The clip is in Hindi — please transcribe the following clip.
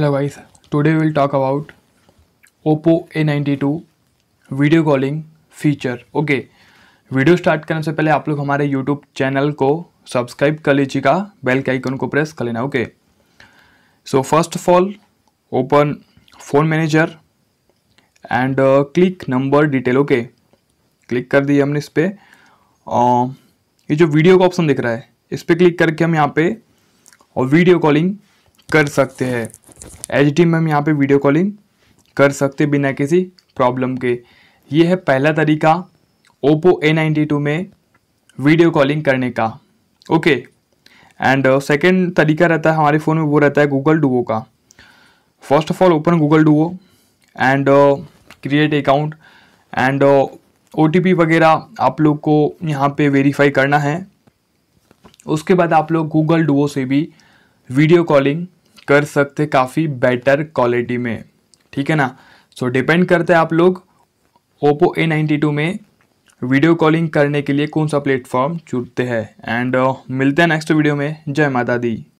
hello today will talk about Oppo A ninety two video calling feature okay video start करने से पहले आप लोग हमारे यूट्यूब चैनल को सब्सक्राइब कर लीजिएगा बेल के आइकन को प्रेस कर लेना okay so first of all open phone manager and click number detail okay click कर दिए हमने इस पर uh, ये जो वीडियो का ऑप्शन दिख रहा है इस पर क्लिक करके हम यहाँ पे और वीडियो कॉलिंग कर सकते हैं एच डी में हम यहाँ पे वीडियो कॉलिंग कर सकते बिना किसी प्रॉब्लम के ये है पहला तरीका ओप्पो ए नाइन्टी टू में वीडियो कॉलिंग करने का ओके एंड सेकेंड तरीका रहता है हमारे फ़ोन में वो रहता है गूगल डुओ का first of all open Google Duo and create account and ओ वगैरह आप लोग को यहाँ पे वेरीफाई करना है उसके बाद आप लोग गूगल डुओ से भी वीडियो कॉलिंग कर सकते काफ़ी बेटर क्वालिटी में ठीक है ना सो so, डिपेंड करते हैं आप लोग ओप्पो ए नाइन्टी टू में वीडियो कॉलिंग करने के लिए कौन सा प्लेटफॉर्म चुनते हैं एंड uh, मिलते हैं नेक्स्ट वीडियो में जय माता दी